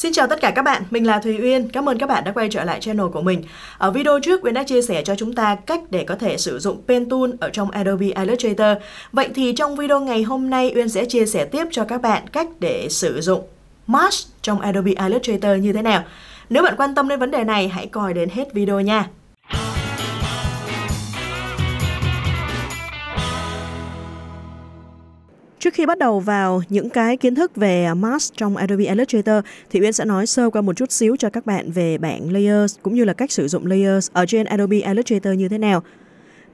Xin chào tất cả các bạn, mình là Thùy Uyên. Cảm ơn các bạn đã quay trở lại channel của mình. Ở video trước, Uyên đã chia sẻ cho chúng ta cách để có thể sử dụng Pen Tool ở trong Adobe Illustrator. Vậy thì trong video ngày hôm nay, Uyên sẽ chia sẻ tiếp cho các bạn cách để sử dụng Mask trong Adobe Illustrator như thế nào. Nếu bạn quan tâm đến vấn đề này, hãy coi đến hết video nha. Trước khi bắt đầu vào những cái kiến thức về à, mask trong Adobe Illustrator thì Uyên sẽ nói sơ qua một chút xíu cho các bạn về bảng layers cũng như là cách sử dụng layers ở trên Adobe Illustrator như thế nào.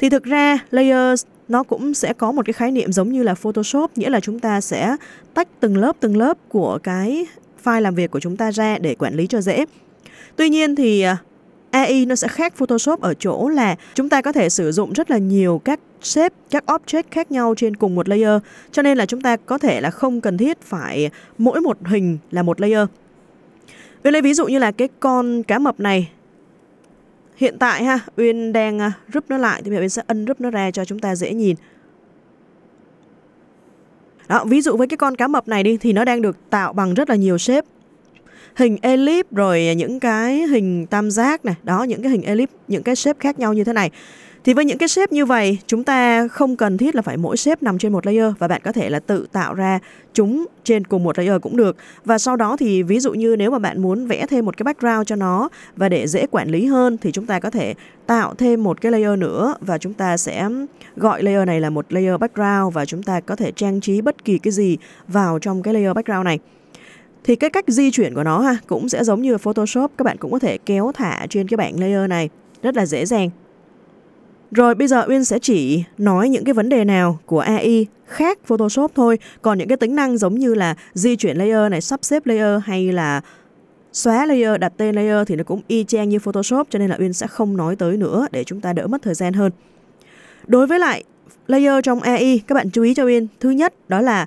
Thì thực ra layers nó cũng sẽ có một cái khái niệm giống như là Photoshop, nghĩa là chúng ta sẽ tách từng lớp từng lớp của cái file làm việc của chúng ta ra để quản lý cho dễ. Tuy nhiên thì à, AI nó sẽ khác Photoshop ở chỗ là chúng ta có thể sử dụng rất là nhiều các shape, các object khác nhau trên cùng một layer. Cho nên là chúng ta có thể là không cần thiết phải mỗi một hình là một layer. Uyên lấy ví dụ như là cái con cá mập này Hiện tại ha, Uyên đang à, rúp nó lại Thì bây giờ Uyên sẽ ân rúp nó ra cho chúng ta dễ nhìn đó, ví dụ với cái con cá mập này đi thì nó đang được tạo bằng rất là nhiều shape hình elip rồi những cái hình tam giác này đó những cái hình elip những cái shape khác nhau như thế này thì với những cái shape như vậy chúng ta không cần thiết là phải mỗi shape nằm trên một layer và bạn có thể là tự tạo ra chúng trên cùng một layer cũng được và sau đó thì ví dụ như nếu mà bạn muốn vẽ thêm một cái background cho nó và để dễ quản lý hơn thì chúng ta có thể tạo thêm một cái layer nữa và chúng ta sẽ gọi layer này là một layer background và chúng ta có thể trang trí bất kỳ cái gì vào trong cái layer background này thì cái cách di chuyển của nó ha cũng sẽ giống như Photoshop các bạn cũng có thể kéo thả trên cái bảng layer này rất là dễ dàng rồi bây giờ Uyên sẽ chỉ nói những cái vấn đề nào của AI khác Photoshop thôi còn những cái tính năng giống như là di chuyển layer này sắp xếp layer hay là xóa layer đặt tên layer thì nó cũng y chang như Photoshop cho nên là Uyên sẽ không nói tới nữa để chúng ta đỡ mất thời gian hơn đối với lại layer trong AI các bạn chú ý cho Uyên thứ nhất đó là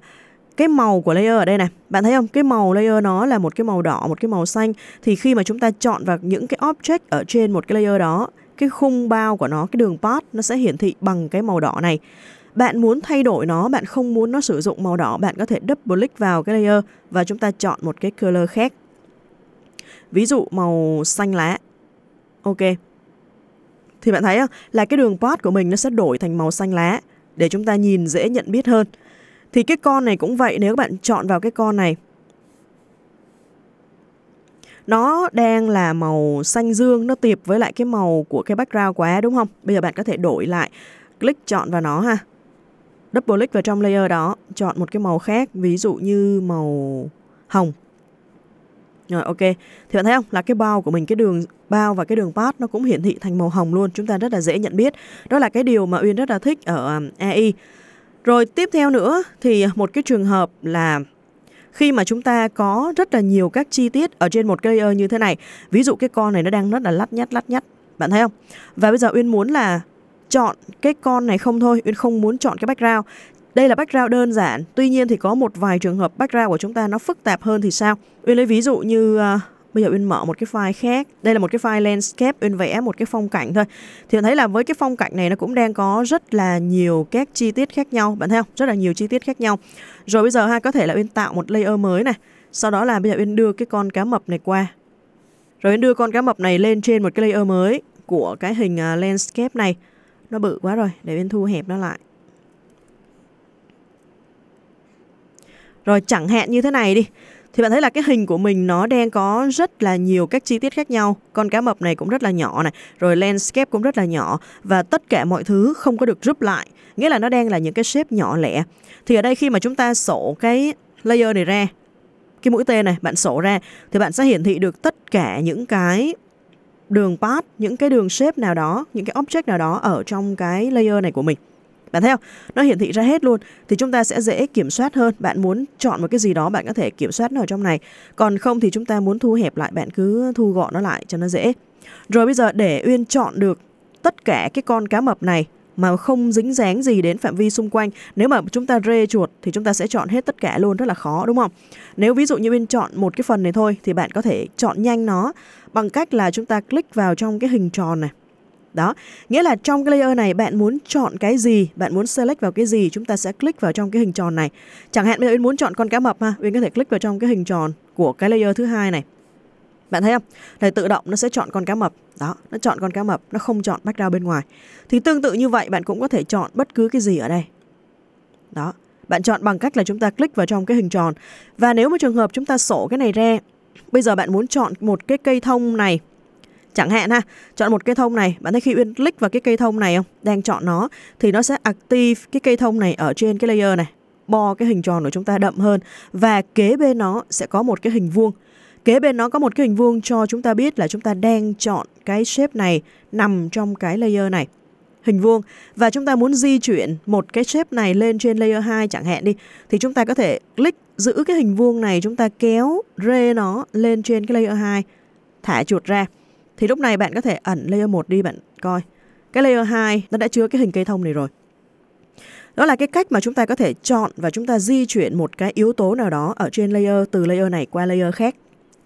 cái màu của layer ở đây này bạn thấy không cái màu layer nó là một cái màu đỏ một cái màu xanh thì khi mà chúng ta chọn vào những cái object ở trên một cái layer đó cái khung bao của nó cái đường path nó sẽ hiển thị bằng cái màu đỏ này bạn muốn thay đổi nó bạn không muốn nó sử dụng màu đỏ bạn có thể double click vào cái layer và chúng ta chọn một cái color khác ví dụ màu xanh lá ok thì bạn thấy không là cái đường path của mình nó sẽ đổi thành màu xanh lá để chúng ta nhìn dễ nhận biết hơn thì cái con này cũng vậy nếu các bạn chọn vào cái con này nó đang là màu xanh dương nó tiệp với lại cái màu của cái background của á đúng không bây giờ bạn có thể đổi lại click chọn vào nó ha double click vào trong layer đó chọn một cái màu khác ví dụ như màu hồng rồi ok thì bạn thấy không là cái bao của mình cái đường bao và cái đường path nó cũng hiển thị thành màu hồng luôn chúng ta rất là dễ nhận biết đó là cái điều mà uyên rất là thích ở à, AI rồi tiếp theo nữa thì một cái trường hợp là khi mà chúng ta có rất là nhiều các chi tiết ở trên một cây ơ như thế này. Ví dụ cái con này nó đang rất là lắt nhắt lắt nhắt. Bạn thấy không? Và bây giờ Uyên muốn là chọn cái con này không thôi. Uyên không muốn chọn cái background. Đây là background đơn giản. Tuy nhiên thì có một vài trường hợp background của chúng ta nó phức tạp hơn thì sao? Uyên lấy ví dụ như ờ, bây giờ Uyên mở một cái file khác đây là một cái file landscape Uyên vẽ một cái phong cảnh thôi thì thấy là với cái phong cảnh này nó cũng đang có rất là nhiều các chi tiết khác nhau bạn thấy không rất là nhiều chi tiết khác nhau rồi bây giờ ha có thể là Uyên tạo một layer mới này sau đó là bây giờ Uyên đưa cái con cá mập này qua rồi Uyên đưa con cá mập này lên trên một cái layer mới của cái hình uh, landscape này nó bự quá rồi để Uyên thu hẹp nó lại Rồi chẳng hạn như thế này đi thì bạn thấy là cái hình của mình nó đang có rất là nhiều các chi tiết khác nhau con cá mập này cũng rất là nhỏ này rồi landscape cũng rất là nhỏ và tất cả mọi thứ không có được rúp lại nghĩa là nó đang là những cái shape nhỏ lẻ thì ở đây khi mà chúng ta sổ cái layer này ra cái mũi tên này bạn sổ ra thì bạn sẽ hiển thị được tất cả những cái đường path những cái đường shape nào đó những cái object nào đó ở trong cái layer này của mình bạn thấy không? Nó hiển thị ra hết luôn thì chúng ta sẽ dễ kiểm soát hơn. Bạn muốn chọn một cái gì đó bạn có thể kiểm soát nó ở trong này. Còn không thì chúng ta muốn thu hẹp lại bạn cứ thu gọn nó lại cho nó dễ. Rồi bây giờ để Uyên chọn được tất cả cái con cá mập này mà không dính dáng gì đến phạm vi xung quanh. Nếu mà chúng ta rê chuột thì chúng ta sẽ chọn hết tất cả luôn, rất là khó đúng không? Nếu ví dụ như uyên chọn một cái phần này thôi thì bạn có thể chọn nhanh nó bằng cách là chúng ta click vào trong cái hình tròn này. Đó, nghĩa là trong cái layer này bạn muốn chọn cái gì, bạn muốn select vào cái gì, chúng ta sẽ click vào trong cái hình tròn này. Chẳng hạn bây giờ Uyên muốn chọn con cá mập ha, Uyên có thể click vào trong cái hình tròn của cái layer thứ hai này. Bạn thấy không? Để tự động nó sẽ chọn con cá mập. Đó, nó chọn con cá mập, nó không chọn background bên ngoài. Thì tương tự như vậy bạn cũng có thể chọn bất cứ cái gì ở đây. Đó, bạn chọn bằng cách là chúng ta click vào trong cái hình tròn. Và nếu mà trường hợp chúng ta sổ cái này ra, bây giờ bạn muốn chọn một cái cây thông này chẳng hạn ha chọn một cây thông này bạn thấy khi uyên click vào cái cây thông này không đang chọn nó thì nó sẽ active cái cây thông này ở trên cái layer này bo cái hình tròn của chúng ta đậm hơn và kế bên nó sẽ có một cái hình vuông kế bên nó có một cái hình vuông cho chúng ta biết là chúng ta đang chọn cái shape này nằm trong cái layer này hình vuông và chúng ta muốn di chuyển một cái shape này lên trên layer 2 chẳng hạn đi thì chúng ta có thể click giữ cái hình vuông này chúng ta kéo rê nó lên trên cái layer 2 thả chuột ra thì lúc này bạn có thể ẩn layer 1 đi bạn coi. Cái layer 2 nó đã chứa cái hình cây thông này rồi. Đó là cái cách mà chúng ta có thể chọn và chúng ta di chuyển một cái yếu tố nào đó ở trên layer từ layer này qua layer khác.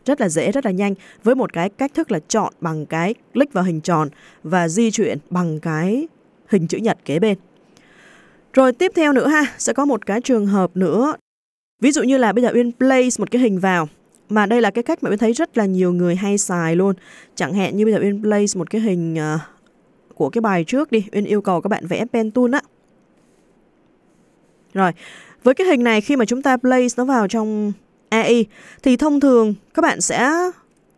Rất là dễ, rất là nhanh với một cái cách thức là chọn bằng cái click vào hình tròn và di chuyển bằng cái hình chữ nhật kế bên. Rồi tiếp theo nữa ha, sẽ có một cái trường hợp nữa. Ví dụ như là bây giờ Uyên place một cái hình vào mà đây là cái cách mà mình thấy rất là nhiều người hay xài luôn. Chẳng hạn như bây giờ Uyên place một cái hình à, của cái bài trước đi. Uyên yêu cầu các bạn vẽ pen tool á. Rồi, với cái hình này khi mà chúng ta place nó vào trong AI thì thông thường các bạn sẽ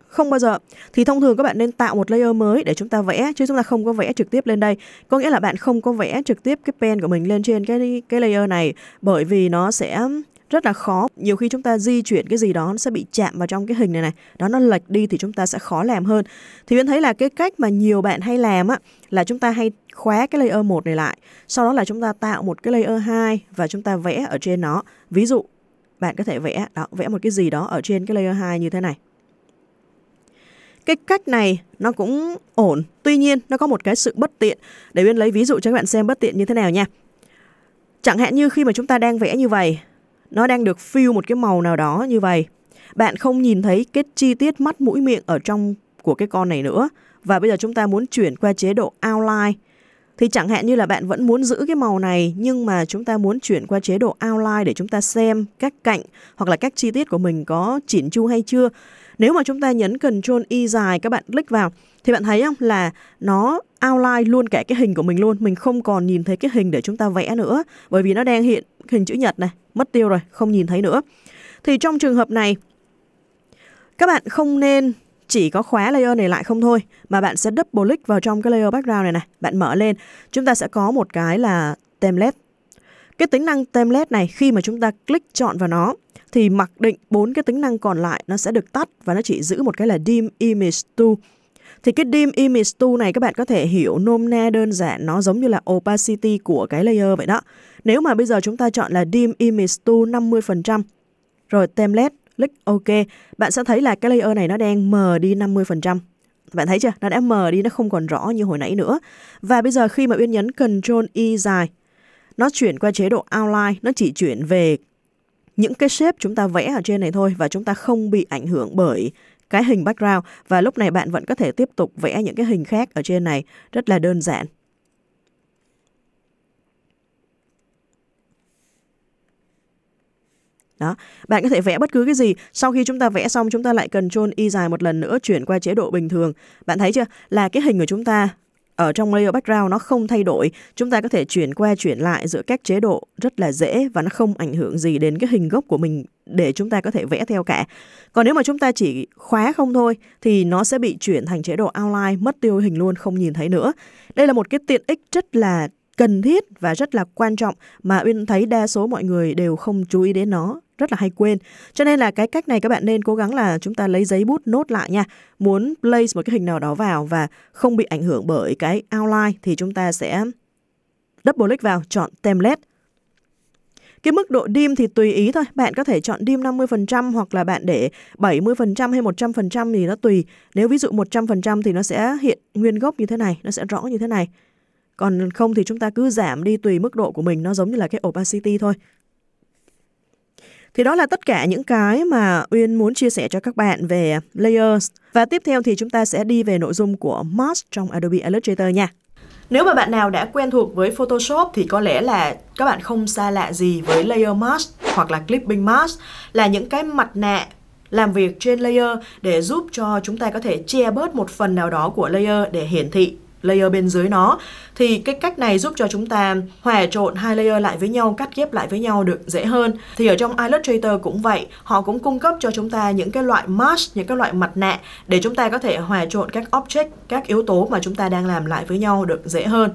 không bao giờ thì thông thường các bạn nên tạo một layer mới để chúng ta vẽ chứ chúng ta không có vẽ trực tiếp lên đây có nghĩa là bạn không có vẽ trực tiếp cái pen của mình lên trên cái cái layer này bởi vì nó sẽ rất là khó. Nhiều khi chúng ta di chuyển cái gì đó nó sẽ bị chạm vào trong cái hình này này, đó nó lệch đi thì chúng ta sẽ khó làm hơn. Thì Uyên thấy là cái cách mà nhiều bạn hay làm á là chúng ta hay khóa cái layer 1 này lại, sau đó là chúng ta tạo một cái layer 2 và chúng ta vẽ ở trên nó. Ví dụ bạn có thể vẽ đó, vẽ một cái gì đó ở trên cái layer 2 như thế này. Cái cách này nó cũng ổn, tuy nhiên nó có một cái sự bất tiện. Để Uyên lấy ví dụ cho các bạn xem bất tiện như thế nào nha. Chẳng hạn như khi mà chúng ta đang vẽ như vậy nó đang được fill một cái màu nào đó như vậy. Bạn không nhìn thấy cái chi tiết mắt mũi miệng ở trong của cái con này nữa. Và bây giờ chúng ta muốn chuyển qua chế độ outline. Thì chẳng hạn như là bạn vẫn muốn giữ cái màu này nhưng mà chúng ta muốn chuyển qua chế độ outline để chúng ta xem các cạnh hoặc là các chi tiết của mình có chỉnh chu hay chưa. Nếu mà chúng ta nhấn Ctrl Y e dài các bạn click vào thì bạn thấy không là nó outline luôn cả cái hình của mình luôn. Mình không còn nhìn thấy cái hình để chúng ta vẽ nữa bởi vì nó đang hiện hình chữ nhật này mất tiêu rồi, không nhìn thấy nữa. Thì trong trường hợp này, các bạn không nên chỉ có khóa layer này lại không thôi mà bạn sẽ double click vào trong cái layer background này này, bạn mở lên, chúng ta sẽ có một cái là template. Cái tính năng template này khi mà chúng ta click chọn vào nó thì mặc định bốn cái tính năng còn lại nó sẽ được tắt và nó chỉ giữ một cái là dim image to thì cái Dim Image Tool này các bạn có thể hiểu nôm na đơn giản nó giống như là opacity của cái layer vậy đó. Nếu mà bây giờ chúng ta chọn là Dim Image Tool 50% rồi template click OK, bạn sẽ thấy là cái layer này nó đang mờ đi 50%. Bạn thấy chưa? Nó đã mờ đi, nó không còn rõ như hồi nãy nữa. Và bây giờ khi mà Uyên nhấn Ctrl Y e dài, nó chuyển qua chế độ outline, nó chỉ chuyển về những cái shape chúng ta vẽ ở trên này thôi và chúng ta không bị ảnh hưởng bởi cái hình background và lúc này bạn vẫn có thể tiếp tục vẽ những cái hình khác ở trên này rất là đơn giản. Đó, bạn có thể vẽ bất cứ cái gì, sau khi chúng ta vẽ xong chúng ta lại cần Ctrl Y dài một lần nữa chuyển qua chế độ bình thường. Bạn thấy chưa? Là cái hình của chúng ta ở trong layer background nó không thay đổi chúng ta có thể chuyển qua chuyển lại giữa các chế độ rất là dễ và nó không ảnh hưởng gì đến cái hình gốc của mình để chúng ta có thể vẽ theo cả còn nếu mà chúng ta chỉ khóa không thôi thì nó sẽ bị chuyển thành chế độ outline mất tiêu hình luôn không nhìn thấy nữa đây là một cái tiện ích rất là cần thiết và rất là quan trọng mà Uyên thấy đa số mọi người đều không chú ý đến nó rất là hay quên. Cho nên là cái cách này các bạn nên cố gắng là chúng ta lấy giấy bút nốt lại nha. Muốn place một cái hình nào đó vào và không bị ảnh hưởng bởi cái outline thì chúng ta sẽ double click vào chọn template. Cái mức độ dim thì tùy ý thôi, bạn có thể chọn dim 50% hoặc là bạn để 70% hay 100% thì nó tùy. Nếu ví dụ 100% thì nó sẽ hiện nguyên gốc như thế này, nó sẽ rõ như thế này. Còn không thì chúng ta cứ giảm đi tùy mức độ của mình, nó giống như là cái opacity thôi. Thì đó là tất cả những cái mà Uyên muốn chia sẻ cho các bạn về layers. Và tiếp theo thì chúng ta sẽ đi về nội dung của mask trong Adobe Illustrator nha. Nếu mà bạn nào đã quen thuộc với Photoshop thì có lẽ là các bạn không xa lạ gì với layer mask hoặc là clipping mask là những cái mặt nạ làm việc trên layer để giúp cho chúng ta có thể che bớt một phần nào đó của layer để hiển thị layer bên dưới nó thì cái cách này giúp cho chúng ta hòa trộn hai layer lại với nhau cắt ghép lại với nhau được dễ hơn thì ở trong Illustrator cũng vậy họ cũng cung cấp cho chúng ta những cái loại mask những cái loại mặt nạ để chúng ta có thể hòa trộn các object các yếu tố mà chúng ta đang làm lại với nhau được dễ hơn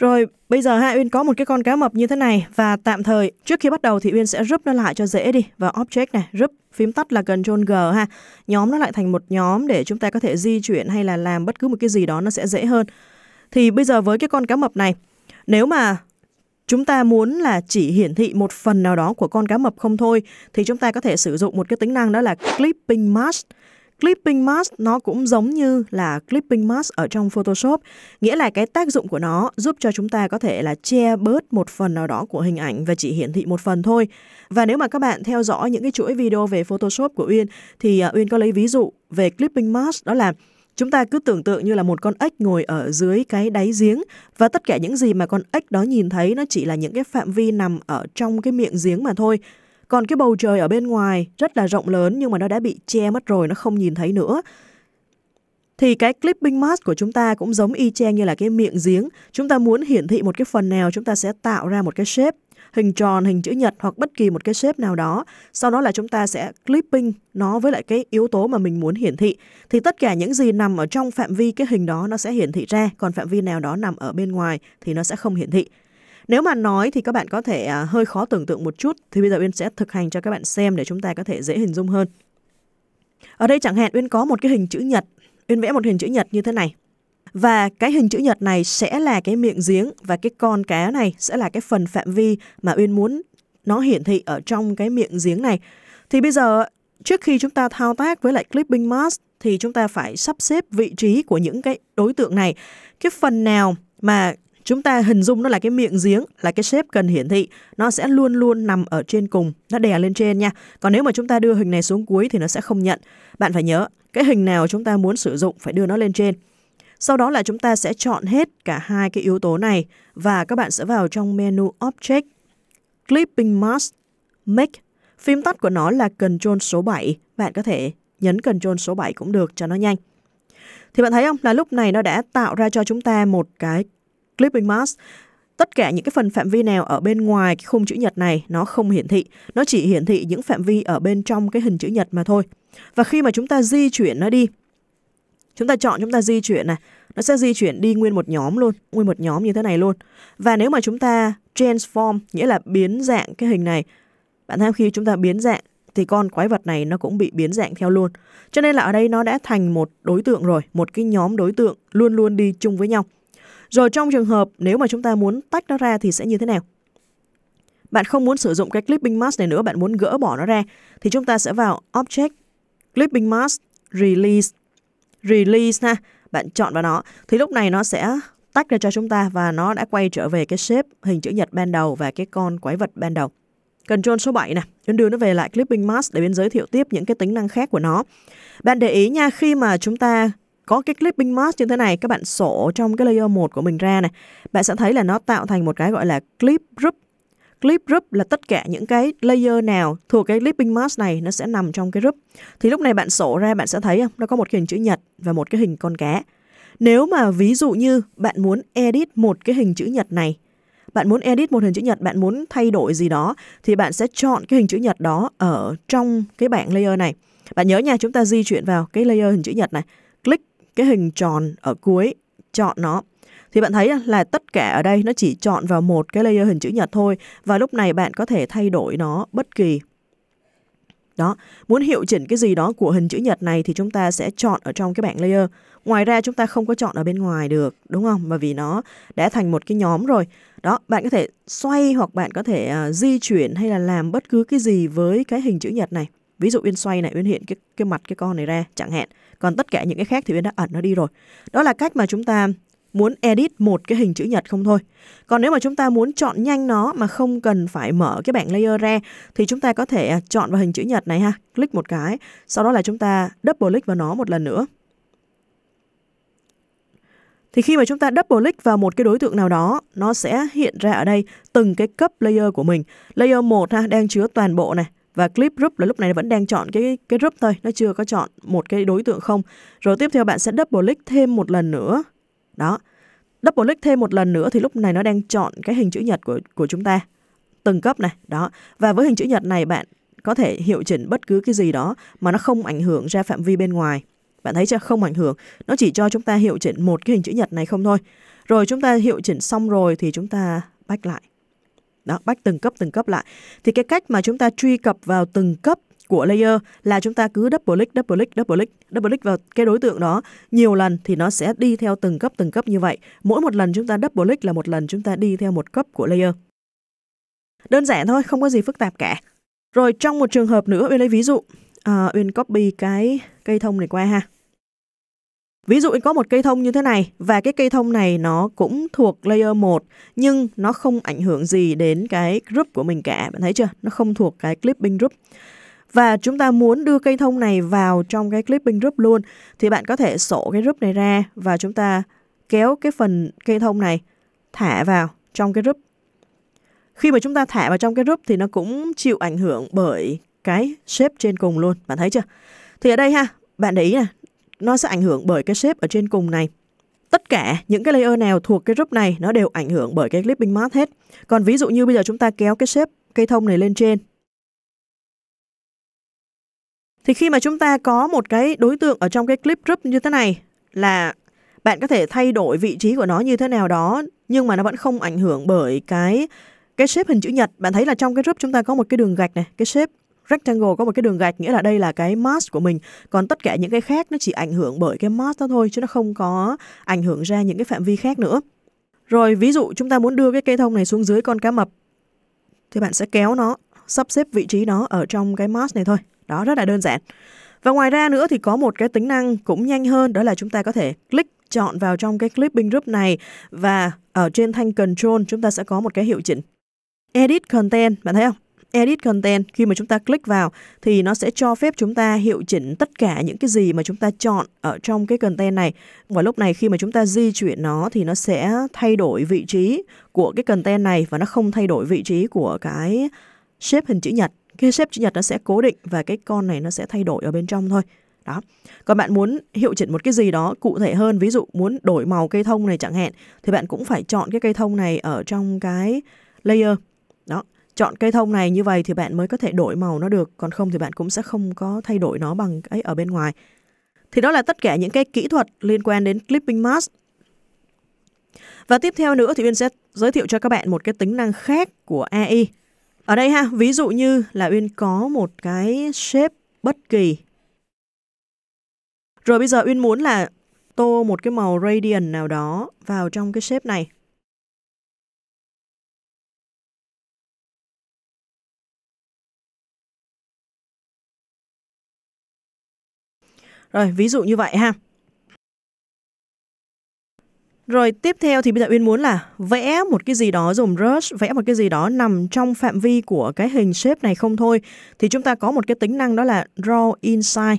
rồi bây giờ ha Uyên có một cái con cá mập như thế này và tạm thời trước khi bắt đầu thì Uyên sẽ rúp nó lại cho dễ đi và object này, rúp phím tắt là Ctrl G ha. Nhóm nó lại thành một nhóm để chúng ta có thể di chuyển hay là làm bất cứ một cái gì đó nó sẽ dễ hơn. Thì bây giờ với cái con cá mập này, nếu mà chúng ta muốn là chỉ hiển thị một phần nào đó của con cá mập không thôi thì chúng ta có thể sử dụng một cái tính năng đó là clipping mask Clipping Mask nó cũng giống như là Clipping Mask ở trong Photoshop, nghĩa là cái tác dụng của nó giúp cho chúng ta có thể là che bớt một phần nào đó của hình ảnh và chỉ hiển thị một phần thôi. Và nếu mà các bạn theo dõi những cái chuỗi video về Photoshop của Uyên thì à, Uyên có lấy ví dụ về Clipping Mask đó là Chúng ta cứ tưởng tượng như là một con ếch ngồi ở dưới cái đáy giếng và tất cả những gì mà con ếch đó nhìn thấy nó chỉ là những cái phạm vi nằm ở trong cái miệng giếng mà thôi. Còn cái bầu trời ở bên ngoài rất là rộng lớn nhưng mà nó đã bị che mất rồi, nó không nhìn thấy nữa. Thì cái clipping mask của chúng ta cũng giống y chang như là cái miệng giếng. Chúng ta muốn hiển thị một cái phần nào chúng ta sẽ tạo ra một cái shape hình tròn, hình chữ nhật hoặc bất kỳ một cái shape nào đó. Sau đó là chúng ta sẽ clipping nó với lại cái yếu tố mà mình muốn hiển thị. Thì tất cả những gì nằm ở trong phạm vi cái hình đó nó sẽ hiển thị ra, còn phạm vi nào đó nằm ở bên ngoài thì nó sẽ không hiển thị. Nếu mà nói thì các bạn có thể à, hơi khó tưởng tượng một chút, thì bây giờ Uyên sẽ thực hành cho các bạn xem để chúng ta có thể dễ hình dung hơn. Ở đây chẳng hạn Uyên có một cái hình chữ nhật, Uyên vẽ một hình chữ nhật như thế này. Và cái hình chữ nhật này sẽ là cái miệng giếng và cái con cá này sẽ là cái phần phạm vi mà Uyên muốn nó hiển thị ở trong cái miệng giếng này. Thì bây giờ trước khi chúng ta thao tác với lại clipping mask thì chúng ta phải sắp xếp vị trí của những cái đối tượng này. Cái phần nào mà Chúng ta hình dung nó là cái miệng giếng, là cái shape cần hiển thị, nó sẽ luôn luôn nằm ở trên cùng, nó đè lên trên nha. Còn nếu mà chúng ta đưa hình này xuống cuối thì nó sẽ không nhận. Bạn phải nhớ, cái hình nào chúng ta muốn sử dụng phải đưa nó lên trên. Sau đó là chúng ta sẽ chọn hết cả hai cái yếu tố này và các bạn sẽ vào trong menu Object, Clipping Mask, Make. Phím tắt của nó là Ctrl số 7. Bạn có thể nhấn Ctrl số 7 cũng được cho nó nhanh. Thì bạn thấy không là lúc này nó đã tạo ra cho chúng ta một cái clipping mask tất cả những cái phần phạm vi nào ở bên ngoài cái khung chữ nhật này nó không hiển thị, nó chỉ hiển thị những phạm vi ở bên trong cái hình chữ nhật mà thôi. Và khi mà chúng ta di chuyển nó đi, chúng ta chọn chúng ta di chuyển này, nó sẽ di chuyển đi nguyên một nhóm luôn, nguyên một nhóm như thế này luôn. Và nếu mà chúng ta transform, nghĩa là biến dạng cái hình này, bạn thấy khi chúng ta biến dạng thì con quái vật này nó cũng bị biến dạng theo luôn. Cho nên là ở đây nó đã thành một đối tượng rồi, một cái nhóm đối tượng luôn luôn đi chung với nhau. Rồi trong trường hợp nếu mà chúng ta muốn tách nó ra thì sẽ như thế nào? Bạn không muốn sử dụng cái clipping mask này nữa, bạn muốn gỡ bỏ nó ra thì chúng ta sẽ vào Object, Clipping Mask, Release. Release ha, bạn chọn vào nó thì lúc này nó sẽ tách ra cho chúng ta và nó đã quay trở về cái shape hình chữ nhật ban đầu và cái con quái vật ban đầu. Control số 7 nè, chúng đưa nó về lại Clipping Mask để bên giới thiệu tiếp những cái tính năng khác của nó. Bạn để ý nha, khi mà chúng ta có cái clipping mask như thế này các bạn sổ trong cái layer 1 của mình ra này bạn sẽ thấy là nó tạo thành một cái gọi là clip group clip group là tất cả những cái layer nào thuộc cái clipping mask này nó sẽ nằm trong cái group thì lúc này bạn sổ ra bạn sẽ thấy không à, nó có một hình chữ nhật và một cái hình con cá nếu mà ví dụ như bạn muốn edit một cái hình chữ nhật này bạn muốn edit một hình chữ nhật, bạn muốn thay đổi gì đó thì bạn sẽ chọn cái hình chữ nhật đó ở trong cái bảng layer này. Bạn nhớ nha, chúng ta di chuyển vào cái layer hình chữ nhật này, click cái hình tròn ở cuối, chọn nó. Thì bạn thấy là tất cả ở đây nó chỉ chọn vào một cái layer hình chữ nhật thôi và lúc này bạn có thể thay đổi nó bất kỳ. Đó, muốn hiệu chỉnh cái gì đó của hình chữ nhật này thì chúng ta sẽ chọn ở trong cái bảng layer. Ngoài ra chúng ta không có chọn ở bên ngoài được, đúng không? Bởi vì nó đã thành một cái nhóm rồi. Đó, bạn có thể xoay hoặc bạn có thể uh, di chuyển hay là làm bất cứ cái gì với cái hình chữ nhật này. Ví dụ Uyên xoay này, Uyên hiện cái, cái mặt cái con này ra chẳng hạn. Còn tất cả những cái khác thì bên đã ẩn nó đi rồi. Đó là cách mà chúng ta muốn edit một cái hình chữ nhật không thôi. Còn nếu mà chúng ta muốn chọn nhanh nó mà không cần phải mở cái bảng layer ra thì chúng ta có thể à, chọn vào hình chữ nhật này ha, click một cái, sau đó là chúng ta double click vào nó một lần nữa. Thì khi mà chúng ta double click vào một cái đối tượng nào đó, nó sẽ hiện ra ở đây từng cái cấp layer của mình. Layer 1 ha, đang chứa toàn bộ này và clip group là lúc này vẫn đang chọn cái cái group thôi nó chưa có chọn một cái đối tượng không rồi tiếp theo bạn sẽ double click thêm một lần nữa đó double click thêm một lần nữa thì lúc này nó đang chọn cái hình chữ nhật của của chúng ta từng cấp này đó và với hình chữ nhật này bạn có thể hiệu chỉnh bất cứ cái gì đó mà nó không ảnh hưởng ra phạm vi bên ngoài bạn thấy chưa không ảnh hưởng nó chỉ cho chúng ta hiệu chỉnh một cái hình chữ nhật này không thôi rồi chúng ta hiệu chỉnh xong rồi thì chúng ta back lại đó, bách từng cấp từng cấp lại. Thì cái cách mà chúng ta truy cập vào từng cấp của layer là chúng ta cứ double click, double click, double click, double click vào cái đối tượng đó nhiều lần thì nó sẽ đi theo từng cấp từng cấp như vậy. Mỗi một lần chúng ta double click là một lần chúng ta đi theo một cấp của layer. Đơn giản thôi, không có gì phức tạp cả. Rồi trong một trường hợp nữa, Uyên lấy ví dụ, à, Uyên copy cái cây thông này qua ha. Ví dụ có một cây thông như thế này và cái cây thông này nó cũng thuộc layer 1 nhưng nó không ảnh hưởng gì đến cái group của mình cả. Bạn thấy chưa? Nó không thuộc cái clipping group. Và chúng ta muốn đưa cây thông này vào trong cái clipping group luôn thì bạn có thể sổ cái group này ra và chúng ta kéo cái phần cây thông này thả vào trong cái group. Khi mà chúng ta thả vào trong cái group thì nó cũng chịu ảnh hưởng bởi cái shape trên cùng luôn. Bạn thấy chưa? Thì ở đây ha, bạn để ý nè, nó sẽ ảnh hưởng bởi cái shape ở trên cùng này. Tất cả những cái layer nào thuộc cái group này nó đều ảnh hưởng bởi cái clipping mask hết. Còn ví dụ như bây giờ chúng ta kéo cái shape cây thông này lên trên. Thì khi mà chúng ta có một cái đối tượng ở trong cái clip group như thế này là bạn có thể thay đổi vị trí của nó như thế nào đó nhưng mà nó vẫn không ảnh hưởng bởi cái cái shape hình chữ nhật. Bạn thấy là trong cái group chúng ta có một cái đường gạch này, cái shape rectangle có một cái đường gạch nghĩa là đây là cái mask của mình còn tất cả những cái khác nó chỉ ảnh hưởng bởi cái mask đó thôi chứ nó không có ảnh hưởng ra những cái phạm vi khác nữa rồi ví dụ chúng ta muốn đưa cái cây thông này xuống dưới con cá mập thì bạn sẽ kéo nó sắp xếp vị trí nó ở trong cái mask này thôi đó rất là đơn giản và ngoài ra nữa thì có một cái tính năng cũng nhanh hơn đó là chúng ta có thể click chọn vào trong cái clipping group này và ở trên thanh control chúng ta sẽ có một cái hiệu chỉnh edit content bạn thấy không edit content khi mà chúng ta click vào thì nó sẽ cho phép chúng ta hiệu chỉnh tất cả những cái gì mà chúng ta chọn ở trong cái content này và lúc này khi mà chúng ta di chuyển nó thì nó sẽ thay đổi vị trí của cái content này và nó không thay đổi vị trí của cái shape hình chữ nhật cái shape chữ nhật nó sẽ cố định và cái con này nó sẽ thay đổi ở bên trong thôi đó còn bạn muốn hiệu chỉnh một cái gì đó cụ thể hơn ví dụ muốn đổi màu cây thông này chẳng hạn thì bạn cũng phải chọn cái cây thông này ở trong cái layer chọn cây thông này như vậy thì bạn mới có thể đổi màu nó được, còn không thì bạn cũng sẽ không có thay đổi nó bằng ấy ở bên ngoài. Thì đó là tất cả những cái kỹ thuật liên quan đến clipping mask. Và tiếp theo nữa thì Uyên sẽ giới thiệu cho các bạn một cái tính năng khác của AI. Ở đây ha, ví dụ như là Uyên có một cái shape bất kỳ. Rồi bây giờ Uyên muốn là tô một cái màu radiant nào đó vào trong cái shape này. Rồi, ví dụ như vậy ha. Rồi tiếp theo thì bây giờ Uyên muốn là vẽ một cái gì đó dùng brush, vẽ một cái gì đó nằm trong phạm vi của cái hình shape này không thôi. Thì chúng ta có một cái tính năng đó là draw inside.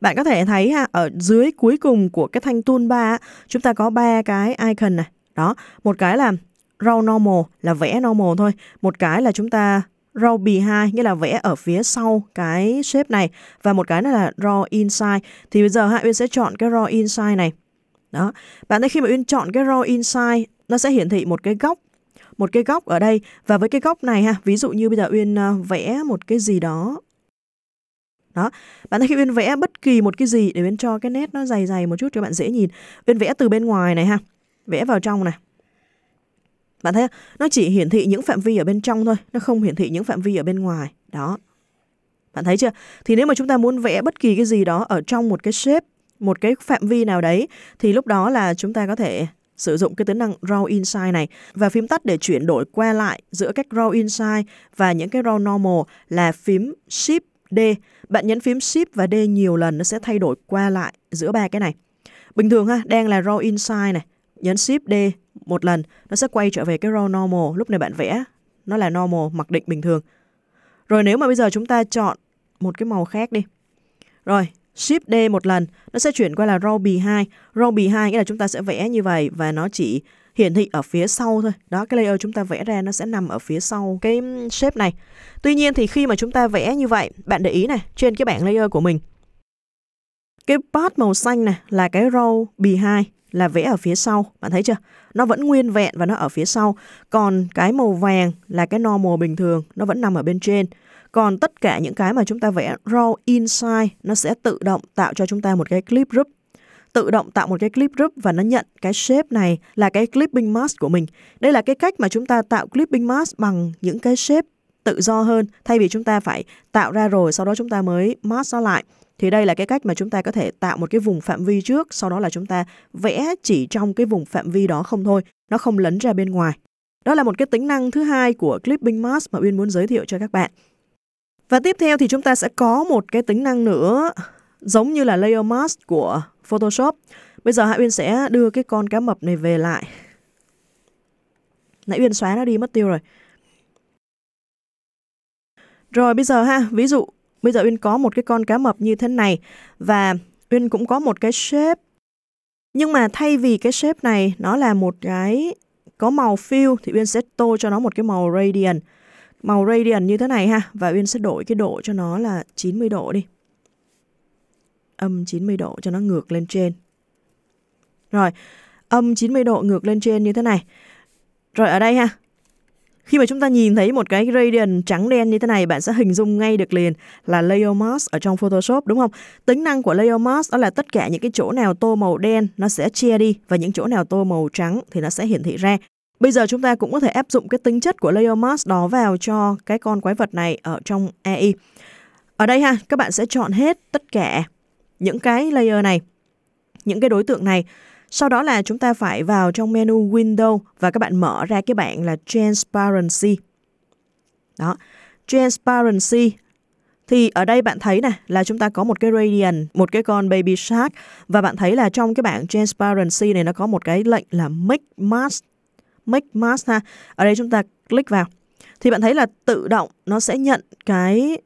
Bạn có thể thấy ha, ở dưới cuối cùng của cái thanh toolbar chúng ta có ba cái icon này. Đó, một cái là draw normal là vẽ normal thôi, một cái là chúng ta row behind nghĩa là vẽ ở phía sau cái shape này và một cái nữa là draw inside. Thì bây giờ Hạ Uyên sẽ chọn cái draw inside này. Đó. Bạn thấy khi mà Uyên chọn cái draw inside nó sẽ hiển thị một cái góc một cái góc ở đây và với cái góc này ha, ví dụ như bây giờ Uyên ờ, vẽ một cái gì đó đó bạn thấy khi uyên vẽ bất kỳ một cái gì để uyên cho cái nét nó dày dày một chút cho bạn dễ nhìn uyên vẽ từ bên ngoài này ha vẽ vào trong này bạn thấy Nó chỉ hiển thị những phạm vi ở bên trong thôi, nó không hiển thị những phạm vi ở bên ngoài. Đó. Bạn thấy chưa? Thì nếu mà chúng ta muốn vẽ bất kỳ cái gì đó ở trong một cái shape, một cái phạm vi nào đấy, thì lúc đó là chúng ta có thể sử dụng cái tính năng Draw Inside này và phím tắt để chuyển đổi qua lại giữa các Draw Inside và những cái Draw Normal là phím Shift D. Bạn nhấn phím Shift và D nhiều lần nó sẽ thay đổi qua lại giữa ba cái này. Bình thường ha, đang là Draw Inside này, nhấn Shift D một lần, nó sẽ quay trở về cái row normal, lúc này bạn vẽ, nó là normal, mặc định bình thường. Rồi nếu mà bây giờ chúng ta chọn một cái màu khác đi. Rồi, Shift D một lần, nó sẽ chuyển qua là row B2. Row B2 nghĩa là chúng ta sẽ vẽ như vậy và nó chỉ hiển thị ở phía sau thôi. Đó, cái layer chúng ta vẽ ra nó sẽ nằm ở phía sau cái shape này. Tuy nhiên thì khi mà chúng ta vẽ như vậy, bạn để ý này, trên cái bảng layer của mình, cái part màu xanh này là cái row B2 là vẽ ở phía sau bạn thấy chưa nó vẫn nguyên vẹn và nó ở phía sau còn cái màu vàng là cái normal bình thường nó vẫn nằm ở bên trên còn tất cả những cái mà chúng ta vẽ raw inside nó sẽ tự động tạo cho chúng ta một cái clip group tự động tạo một cái clip group và nó nhận cái shape này là cái clipping mask của mình. Đây là cái cách mà chúng ta tạo clipping mask bằng những cái shape tự do hơn thay vì chúng ta phải tạo ra rồi sau đó chúng ta mới mask nó lại thì đây là cái cách mà chúng ta có thể tạo một cái vùng phạm vi trước sau đó là chúng ta vẽ chỉ trong cái vùng phạm vi đó không thôi nó không lấn ra bên ngoài đó là một cái tính năng thứ hai của clipping mask mà uyên muốn giới thiệu cho các bạn và tiếp theo thì chúng ta sẽ có một cái tính năng nữa giống như là layer mask của photoshop bây giờ hạ uyên sẽ đưa cái con cá mập này về lại nãy uyên xóa nó đi mất tiêu rồi rồi bây giờ ha, ví dụ Bây giờ Uyên có một cái con cá mập như thế này và Uyên cũng có một cái shape. Nhưng mà thay vì cái shape này nó là một cái có màu fill thì Uyên sẽ tô cho nó một cái màu radian. Màu radian như thế này ha và Uyên sẽ đổi cái độ cho nó là 90 độ đi. Âm 90 độ cho nó ngược lên trên. Rồi, âm 90 độ ngược lên trên như thế này. Rồi ở đây ha, khi mà chúng ta nhìn thấy một cái gradient trắng đen như thế này, bạn sẽ hình dung ngay được liền là layer mask ở trong Photoshop đúng không? Tính năng của layer mask đó là tất cả những cái chỗ nào tô màu đen nó sẽ che đi và những chỗ nào tô màu trắng thì nó sẽ hiển thị ra. Bây giờ chúng ta cũng có thể áp dụng cái tính chất của layer mask đó vào cho cái con quái vật này ở trong AI. Ở đây ha, các bạn sẽ chọn hết tất cả những cái layer này, những cái đối tượng này sau đó là chúng ta phải vào trong menu Window và các bạn mở ra cái bạn là Transparency. Đó, Transparency thì ở đây bạn thấy nè là chúng ta có một cái Radiant, một cái con Baby Shark và bạn thấy là trong cái bảng Transparency này nó có một cái lệnh là Make Mask. Make Mask ha. Ở đây chúng ta click vào. Thì bạn thấy là tự động nó sẽ nhận cái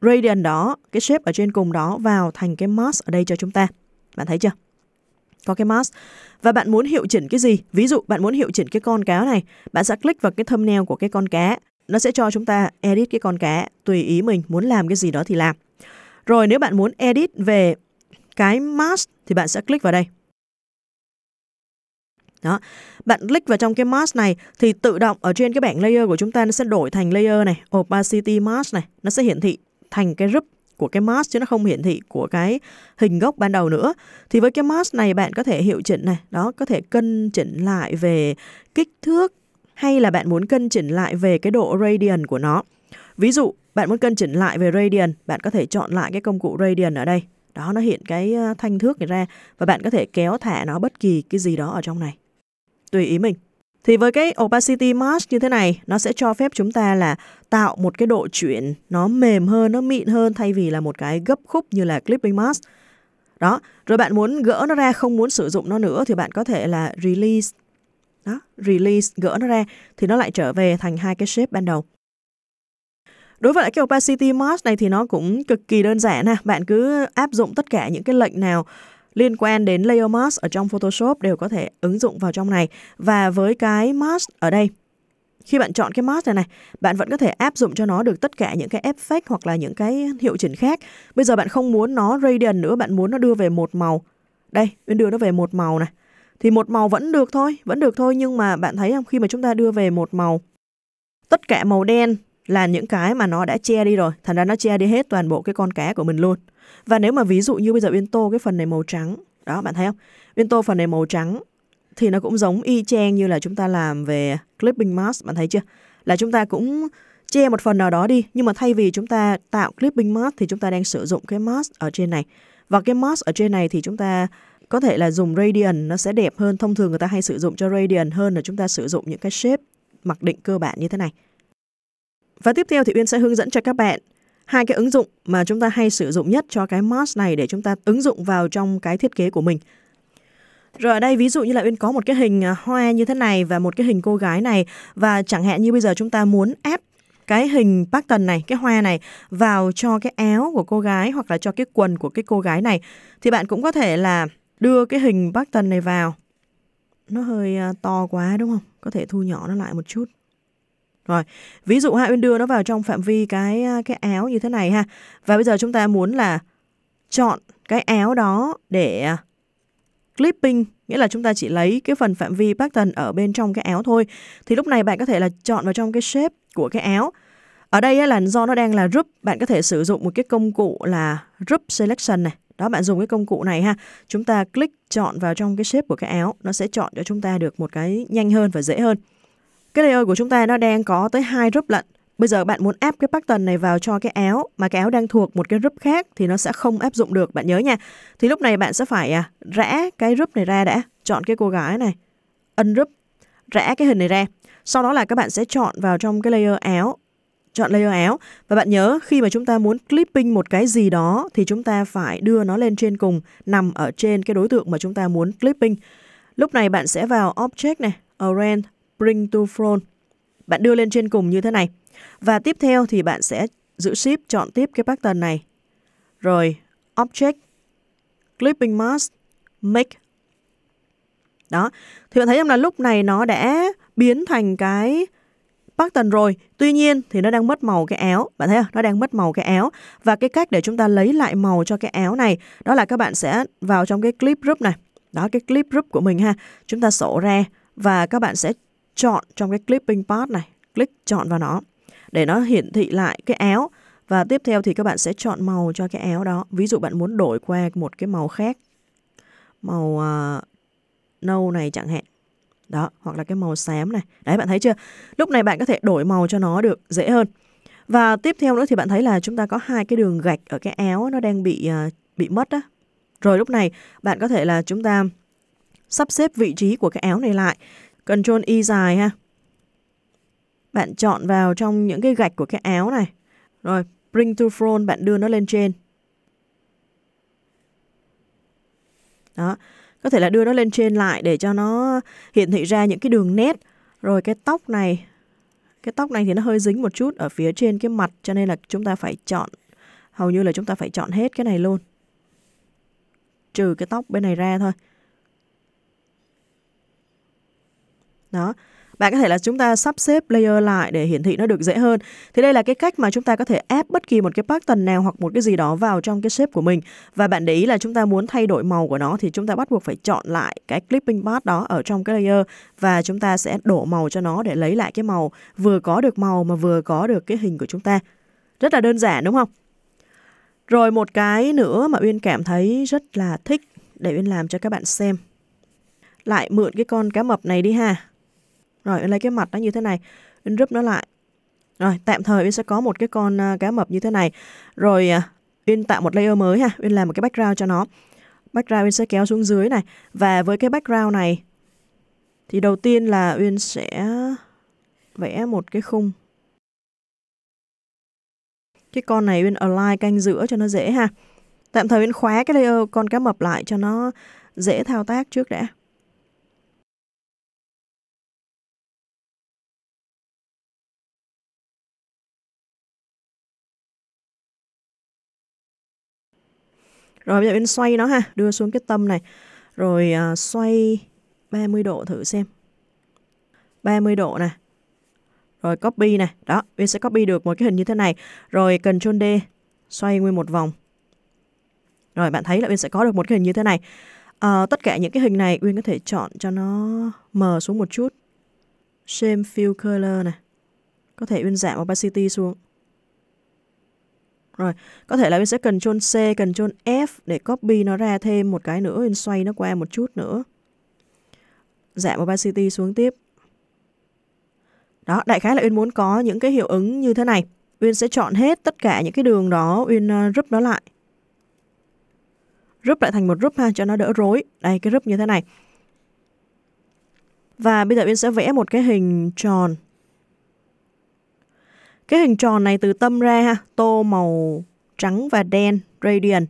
Radiant đó, cái shape ở trên cùng đó vào thành cái mask ở đây cho chúng ta. Bạn thấy chưa? có cái mask và bạn muốn hiệu chỉnh cái gì ví dụ bạn muốn hiệu chỉnh cái con cá này bạn sẽ click vào cái thumbnail của cái con cá nó sẽ cho chúng ta edit cái con cá tùy ý mình muốn làm cái gì đó thì làm rồi nếu bạn muốn edit về cái mask thì bạn sẽ click vào đây đó. Bạn click vào trong cái mask này thì tự động ở trên cái bảng layer của chúng ta nó sẽ đổi thành layer này, opacity mask này, nó sẽ hiển thị thành cái group của cái mask chứ nó không hiển thị của cái hình gốc ban đầu nữa. Thì với cái mask này bạn có thể hiệu chỉnh này, đó có thể cân chỉnh lại về kích thước hay là bạn muốn cân chỉnh lại về cái độ radian của nó. Ví dụ bạn muốn cân chỉnh lại về radian, bạn có thể chọn lại cái công cụ radian ở đây. Đó nó hiện cái ờ, thanh thước này ra và bạn có thể kéo thả nó bất kỳ cái gì đó ở trong này. Tùy ý mình. Thì với cái opacity mask như thế này, nó sẽ cho phép chúng ta là tạo một cái độ chuyển nó mềm hơn, nó mịn hơn thay vì là một cái gấp khúc như là clipping mask. Đó, rồi bạn muốn gỡ nó ra, không muốn sử dụng nó nữa thì bạn có thể là release. Đó, release, gỡ nó ra thì nó lại trở về thành hai cái shape ban đầu. Đối với lại cái opacity mask này thì nó cũng cực kỳ đơn giản ha. Bạn cứ áp dụng tất cả những cái lệnh nào liên quan đến layer mask ở trong Photoshop đều có thể ứng dụng vào trong này. Và với cái mask ở đây, khi bạn chọn cái mask này này, bạn vẫn có thể áp dụng cho nó được tất cả những cái effect hoặc là những cái hiệu chỉnh khác. Bây giờ bạn không muốn nó radiant nữa, bạn muốn nó đưa về một màu. Đây, bên đưa nó về một màu này. Thì một màu vẫn được thôi, vẫn được thôi. Nhưng mà bạn thấy không, khi mà chúng ta đưa về một màu, tất cả màu đen là những cái mà nó đã che đi rồi. Thành ra nó che đi hết toàn bộ cái con cá của mình luôn. Và nếu mà ví dụ như bây giờ Uyên Tô cái phần này màu trắng, đó bạn thấy không? Uyên Tô phần này màu trắng thì nó cũng giống y chang như là chúng ta làm về clipping mask, bạn thấy chưa? Là chúng ta cũng che một phần nào đó đi, nhưng mà thay vì chúng ta tạo clipping mask thì chúng ta đang sử dụng cái mask ở trên này. Và cái mask ở trên này thì chúng ta có thể là dùng Radiant nó sẽ đẹp hơn. Thông thường người ta hay sử dụng cho Radiant hơn là chúng ta sử dụng những cái shape mặc định cơ bản như thế này. Và tiếp theo thì Uyên sẽ hướng dẫn cho các bạn hai cái ứng dụng mà chúng ta hay sử dụng nhất cho cái mask này để chúng ta ứng dụng vào trong cái thiết kế của mình. Rồi ở đây ví dụ như là Uyên có một cái hình à, hoa như thế này và một cái hình cô gái này và chẳng hạn như bây giờ chúng ta muốn ép cái hình pattern này, cái hoa này vào cho cái áo của cô gái hoặc là cho cái quần của cái cô gái này thì bạn cũng có thể là đưa cái hình pattern này vào. Nó hơi à, to quá đúng không? Có thể thu nhỏ nó lại một chút. Rồi, ví dụ ha Uyên đưa nó vào trong phạm vi cái cái áo như thế này ha. Và bây giờ chúng ta muốn là chọn cái áo đó để à, clipping nghĩa là chúng ta chỉ lấy cái phần phạm vi pattern ở bên trong cái áo thôi thì lúc này bạn có thể là chọn vào trong cái shape của cái áo ở đây là do nó đang là group bạn có thể sử dụng một cái công cụ là group selection này đó bạn dùng cái công cụ này ha chúng ta click chọn vào trong cái shape của cái áo nó sẽ chọn cho chúng ta được một cái nhanh hơn và dễ hơn cái layer của chúng ta nó đang có tới hai group lệnh. Bây giờ bạn muốn áp cái pattern này vào cho cái áo mà cái áo đang thuộc một cái group khác thì nó sẽ không áp dụng được, bạn nhớ nha. Thì lúc này bạn sẽ phải à, rẽ cái group này ra đã, chọn cái cô gái này, ungroup, rẽ cái hình này ra. Sau đó là các bạn sẽ chọn vào trong cái layer áo chọn layer áo và bạn nhớ khi mà chúng ta muốn clipping một cái gì đó thì chúng ta phải đưa nó lên trên cùng nằm ở trên cái đối tượng mà chúng ta muốn clipping. Lúc này bạn sẽ vào object này, arrange Bring to Front. Bạn đưa lên trên cùng như thế này. Và tiếp theo thì bạn sẽ giữ Shift chọn tiếp cái pattern này. Rồi Object, Clipping Mask, Make. Đó. Thì bạn thấy rằng là lúc này nó đã biến thành cái pattern rồi. Tuy nhiên thì nó đang mất màu cái áo. Bạn thấy không? Nó đang mất màu cái áo. Và cái cách để chúng ta lấy lại màu cho cái áo này đó là các bạn sẽ vào trong cái clip group này. Đó cái clip group của mình ha. Chúng ta sổ ra và các bạn sẽ chọn trong cái clipping part này, click chọn vào nó để nó hiển thị lại cái áo và tiếp theo thì các bạn sẽ chọn màu cho cái áo đó. Ví dụ bạn muốn đổi qua một cái màu khác. Màu uh, nâu này chẳng hạn. Đó, hoặc là cái màu xám này. Đấy bạn thấy chưa? Lúc này bạn có thể đổi màu cho nó được dễ hơn. Và tiếp theo nữa thì bạn thấy là chúng ta có hai cái đường gạch ở cái áo nó đang bị uh, bị mất á. Rồi lúc này bạn có thể là chúng ta sắp xếp vị trí của cái áo này lại Ctrl Y dài ha. Bạn chọn vào trong những cái gạch của cái áo này. Rồi, bring to front bạn đưa nó lên trên. Đó, có thể là đưa nó lên trên lại để cho nó hiển thị ra những cái đường nét. Rồi cái tóc này, cái tóc này thì nó hơi dính một chút ở phía trên cái mặt cho nên là chúng ta phải chọn hầu như là chúng ta phải chọn hết cái này luôn. Trừ cái tóc bên này ra thôi. đó bạn có thể là chúng ta sắp xếp layer lại để hiển thị nó được dễ hơn. Thì đây là cái cách mà chúng ta có thể ép bất kỳ một cái pattern nào hoặc một cái gì đó vào trong cái shape của mình. Và bạn để ý là chúng ta muốn thay đổi màu của nó thì chúng ta bắt buộc phải chọn lại cái clipping path đó ở trong cái layer và chúng ta sẽ đổ màu cho nó để lấy lại cái màu vừa có được màu mà vừa có được cái hình của chúng ta. Rất là đơn giản đúng không? Rồi một cái nữa mà Uyên cảm thấy rất là thích để Uyên làm cho các bạn xem. Lại mượn cái con cá mập này đi ha rồi lấy cái mặt nó như thế này, in rúp nó lại. Rồi tạm thời in sẽ có một cái con à, cá mập như thế này. Rồi à, in tạo một layer mới ha, in làm một cái background cho nó. Background in sẽ kéo xuống dưới này và với cái background này thì đầu tiên là Uyên sẽ vẽ một cái khung. Cái con này Uyên align canh giữa cho nó dễ ha. Tạm thời Uyên khóa cái layer con cá mập lại cho nó dễ thao tác trước đã. Rồi bây giờ bên xoay nó ha, đưa xuống cái tâm này. Rồi à, xoay 30 độ thử xem. 30 độ nè. Rồi copy nè. Đó, bên sẽ copy được một cái hình như thế này. Rồi Ctrl D, xoay nguyên một vòng. Rồi bạn thấy là bên sẽ có được một cái hình như thế này. À, tất cả những cái hình này Uyên có thể chọn cho nó mờ xuống một chút. Shame Fill Color này. Có thể Uyên giảm opacity xuống. Rồi, có thể là Uyên sẽ cần chôn C, cần chôn F để copy nó ra thêm một cái nữa, Uyên xoay nó qua một chút nữa. Giảm opacity xuống tiếp. Đó, đại khái là Uyên muốn có những cái hiệu ứng như thế này. Uyên sẽ chọn hết tất cả những cái đường đó, Uyên ờ, rub nó lại. Rub lại thành một rub ha, cho nó đỡ rối. Đây, cái rub như thế này. Và bây giờ Uyên sẽ vẽ một cái hình tròn cái hình tròn này từ tâm ra ha, tô màu trắng và đen, radian.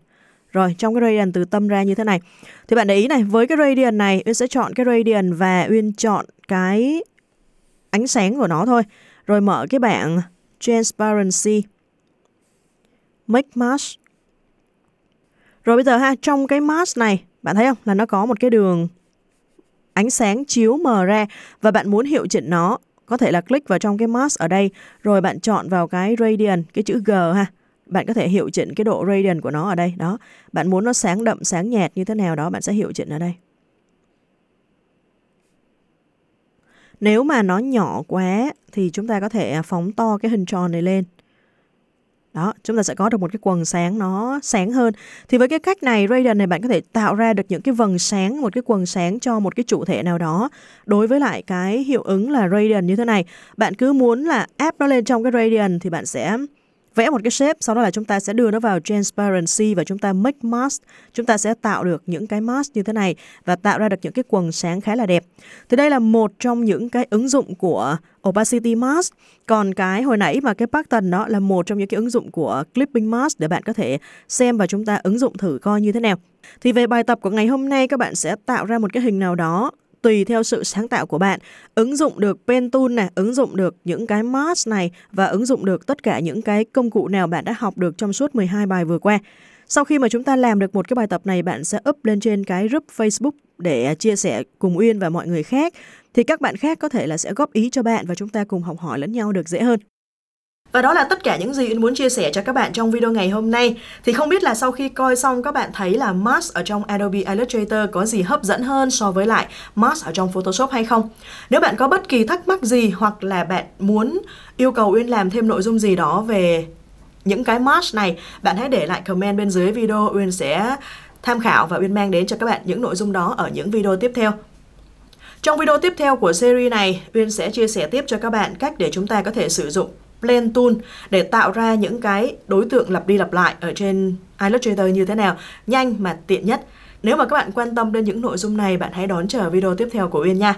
Rồi, trong cái radian từ tâm ra như thế này. Thì bạn để ý này, với cái radian này, Uyên sẽ chọn cái radian và Uyên chọn cái ánh sáng của nó thôi. Rồi mở cái bảng Transparency, Make Mask. Rồi bây giờ ha, trong cái mask này, bạn thấy không? Là nó có một cái đường ánh sáng chiếu mờ ra và bạn muốn hiệu chỉnh nó có thể là click vào trong cái mask ở đây, rồi bạn chọn vào cái radian cái chữ G ha. Bạn có thể hiệu chỉnh cái độ radian của nó ở đây. Đó, bạn muốn nó sáng đậm, sáng nhạt như thế nào đó, bạn sẽ hiệu chỉnh ở đây. Nếu mà nó nhỏ quá thì chúng ta có thể à, phóng to cái hình tròn này lên đó chúng ta sẽ có được một cái quần sáng nó sáng hơn thì với cái cách này radar này bạn có thể tạo ra được những cái vầng sáng một cái quần sáng cho một cái chủ thể nào đó đối với lại cái hiệu ứng là radian như thế này bạn cứ muốn là áp nó lên trong cái radian thì bạn sẽ vẽ một cái shape sau đó là chúng ta sẽ đưa nó vào transparency và chúng ta make mask chúng ta sẽ tạo được những cái mask như thế này và tạo ra được những cái quần sáng khá là đẹp thì đây là một trong những cái ứng dụng của opacity mask còn cái hồi nãy mà cái pattern đó là một trong những cái ứng dụng của clipping mask để bạn có thể xem và chúng ta ứng dụng thử coi như thế nào thì về bài tập của ngày hôm nay các bạn sẽ tạo ra một cái hình nào đó tùy theo sự sáng tạo của bạn ứng dụng được Pentune này ứng dụng được những cái mask này và ứng dụng được tất cả những cái công cụ nào bạn đã học được trong suốt 12 bài vừa qua sau khi mà chúng ta làm được một cái bài tập này bạn sẽ up lên trên cái group Facebook để à, chia sẻ cùng Uyên và mọi người khác thì các bạn khác có thể là sẽ góp ý cho bạn và chúng ta cùng học hỏi lẫn nhau được dễ hơn và đó là tất cả những gì Yến muốn chia sẻ cho các bạn trong video ngày hôm nay. Thì không biết là sau khi coi xong các bạn thấy là mask ở trong Adobe Illustrator có gì hấp dẫn hơn so với lại mask ở trong Photoshop hay không? Nếu bạn có bất kỳ thắc mắc gì hoặc là bạn muốn yêu cầu Uyên làm thêm nội dung gì đó về những cái mask này, bạn hãy để lại comment bên dưới video Uyên sẽ tham khảo và Uyên mang đến cho các bạn những nội dung đó ở những video tiếp theo. Trong video tiếp theo của series này, Uyên sẽ chia sẻ tiếp cho các bạn cách để chúng ta có thể sử dụng plain tool để tạo ra những cái đối tượng lặp đi lặp lại ở trên Illustrator như thế nào, nhanh mà tiện nhất. Nếu mà các bạn quan tâm đến những nội dung này, bạn hãy đón chờ video tiếp theo của Uyên nha.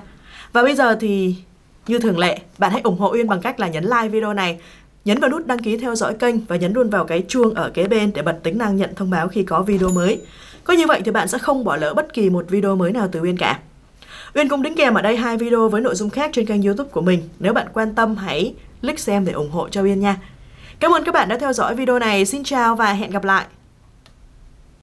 Và bây giờ thì như thường lệ, bạn hãy ủng hộ Uyên bằng cách là nhấn like video này, nhấn vào nút đăng ký theo dõi kênh và nhấn luôn vào cái chuông ở kế bên để bật tính năng nhận thông báo khi có video mới. Có như vậy thì bạn sẽ không bỏ lỡ bất kỳ một video mới nào từ Uyên cả. Uyên cũng đính kèm ở đây hai video với nội dung khác trên kênh youtube của mình. Nếu bạn quan tâm hãy Click xem để ủng hộ cho Uyên nha. Cảm ơn các bạn đã theo dõi video này. Xin chào và hẹn gặp lại.